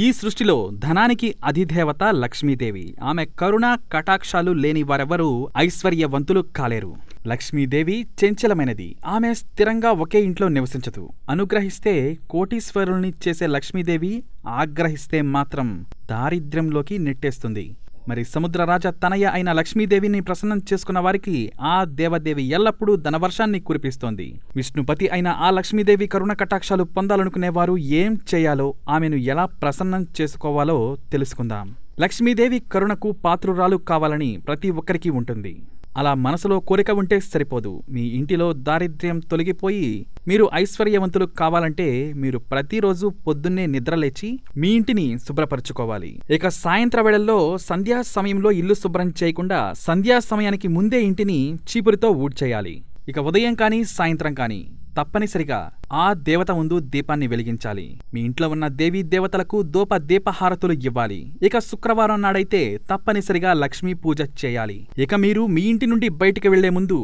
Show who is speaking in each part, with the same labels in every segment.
Speaker 1: ఈ సృష్టిలో ధనానికి అధిదేవత లక్ష్మీదేవి ఆమె కరుణ కటాక్షాలు లేని వారెవరూ ఐశ్వర్యవంతులు కాలేరు లక్ష్మీదేవి చెంచలమైనది ఆమె స్థిరంగా ఒకే ఇంట్లో నివసించదు అనుగ్రహిస్తే కోటీశ్వరుల్ని చేసే లక్ష్మీదేవి ఆగ్రహిస్తే మాత్రం దారిద్ర్యంలోకి నెట్టేస్తుంది మరి సముద్ర రాజా తనయ్య అయిన లక్ష్మీదేవిని ప్రసన్నం చేసుకున్న వారికి ఆ దేవదేవి ఎల్లప్పుడూ ధనవర్షాన్ని కురిపిస్తోంది విష్ణుపతి అయిన ఆ లక్ష్మీదేవి కరుణ కటాక్షాలు పొందాలనుకునేవారు ఏం చేయాలో ఆమెను ఎలా ప్రసన్నం చేసుకోవాలో తెలుసుకుందాం లక్ష్మీదేవి కరుణకు పాత్రురాలు కావాలని ప్రతి ఒక్కరికి ఉంటుంది అలా మనసులో కోరిక ఉంటే సరిపోదు మీ ఇంటిలో దారిద్ర్యం తొలగిపోయి మీరు ఐశ్వర్యవంతులు కావాలంటే మీరు ప్రతిరోజు పొద్దున్నే నిద్రలేచి మీ ఇంటిని శుభ్రపరచుకోవాలి ఇక సాయంత్ర వేళల్లో సంధ్యా సమయంలో ఇల్లు శుభ్రం చేయకుండా సంధ్యా సమయానికి ముందే ఇంటిని చీపురితో ఊడ్చేయాలి ఇక ఉదయం కానీ సాయంత్రం కానీ తప్పనిసరిగా ఆ దేవత ముందు దీపాన్ని వెలిగించాలి మీ ఇంట్లో ఉన్న దేవీ దేవతలకు దోప దీపహారతులు ఇవ్వాలి ఇక శుక్రవారం నాడైతే తప్పనిసరిగా లక్ష్మీ పూజ చేయాలి ఇక మీరు మీ ఇంటి నుండి బయటికి వెళ్లే ముందు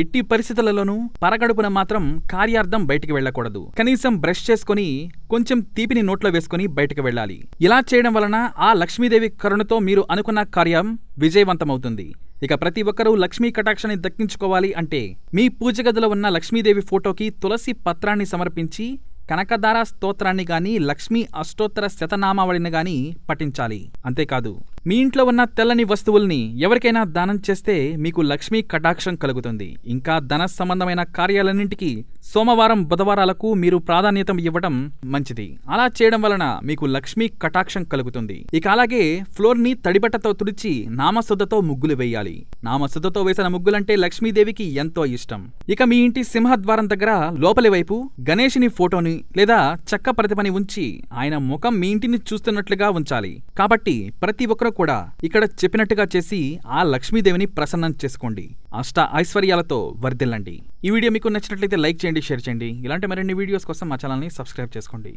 Speaker 1: ఎట్టి పరిస్థితులలోనూ పరగడుపున మాత్రం కార్యార్థం బయటికి వెళ్ళకూడదు కనీసం బ్రష్ చేసుకుని కొంచెం తీపిని నోట్లో వేసుకుని బయటకు వెళ్ళాలి ఇలా చేయడం వలన ఆ లక్ష్మీదేవి కరుణతో మీరు అనుకున్న కార్యం విజయవంతమవుతుంది ఇక ప్రతి ఒక్కరూ లక్ష్మీ కటాక్షాన్ని దక్కించుకోవాలి అంటే మీ పూజ గదిలో ఉన్న లక్ష్మీదేవి ఫోటోకి తులసి పత్రాన్ని సమర్పించి కనకదార స్తోత్రాన్ని గాని లక్ష్మీ అష్టోత్తర శతనామావళిని గాని పఠించాలి అంతేకాదు మీ ఇంట్లో ఉన్న తెల్లని వస్తువుల్ని ఎవరికైనా దానం చేస్తే మీకు లక్ష్మీ కటాక్షం కలుగుతుంది ఇంకా ధన సంబంధమైన కార్యాలన్నింటికి సోమవారం బుధవారాలకు మీరు ప్రాధాన్యత ఇవ్వడం మంచిది అలా చేయడం వలన మీకు లక్ష్మీ కటాక్షం కలుగుతుంది ఇక అలాగే ఫ్లోర్ని తడిబట్టతో తుడిచి నామశుద్ధతో ముగ్గులు వేయాలి నామశుద్ధతో వేసిన ముగ్గులంటే లక్ష్మీదేవికి ఎంతో ఇష్టం ఇక మీ ఇంటి సింహద్వారం దగ్గర లోపలి వైపు గణేషుని ఫోటోని లేదా చెక్క ప్రతిమని ఉంచి ఆయన ముఖం మీ ఇంటిని చూస్తున్నట్లుగా ఉంచాలి కాబట్టి ప్రతి ఒక్కరు కూడా ఇక్కడ చెప్పినట్టుగా చేసి ఆ లక్ష్మీదేవిని ప్రసన్నం చేసుకోండి అష్ట ఐశ్వర్యాలతో వర్దిల్లండి ఈ వీడియో మీకు నచ్చినట్లయితే లైక్ చేయండి షేర్ చేయండి ఇలాంటి మరిన్ని వీడియోస్ కోసం మా ఛానల్ని సబ్స్క్రైబ్ చేసుకోండి